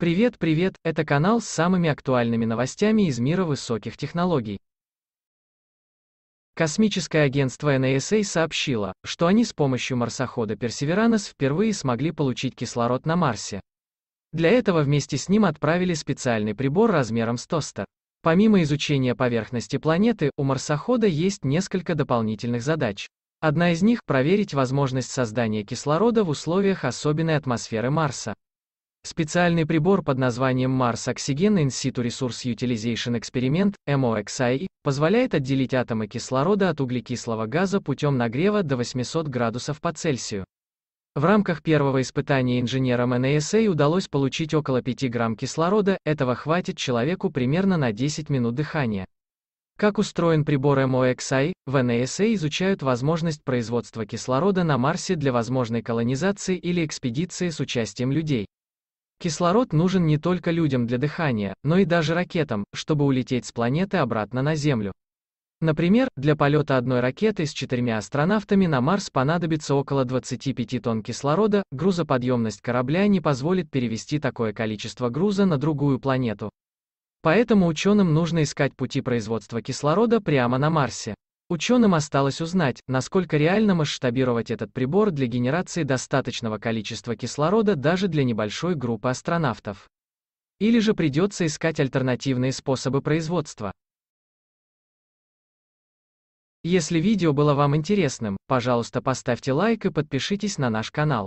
Привет, привет, это канал с самыми актуальными новостями из мира высоких технологий. Космическое агентство NASA сообщило, что они с помощью марсохода Perseverance впервые смогли получить кислород на Марсе. Для этого вместе с ним отправили специальный прибор размером с тостер. Помимо изучения поверхности планеты, у марсохода есть несколько дополнительных задач. Одна из них – проверить возможность создания кислорода в условиях особенной атмосферы Марса. Специальный прибор под названием Mars Oxygen In Situ Resource Utilization Experiment, MOXI, позволяет отделить атомы кислорода от углекислого газа путем нагрева до 800 градусов по Цельсию. В рамках первого испытания инженерам NASA удалось получить около 5 грамм кислорода, этого хватит человеку примерно на 10 минут дыхания. Как устроен прибор MOXI, в NASA изучают возможность производства кислорода на Марсе для возможной колонизации или экспедиции с участием людей. Кислород нужен не только людям для дыхания, но и даже ракетам, чтобы улететь с планеты обратно на Землю. Например, для полета одной ракеты с четырьмя астронавтами на Марс понадобится около 25 тонн кислорода, грузоподъемность корабля не позволит перевести такое количество груза на другую планету. Поэтому ученым нужно искать пути производства кислорода прямо на Марсе. Ученым осталось узнать, насколько реально масштабировать этот прибор для генерации достаточного количества кислорода даже для небольшой группы астронавтов. Или же придется искать альтернативные способы производства. Если видео было вам интересным, пожалуйста поставьте лайк и подпишитесь на наш канал.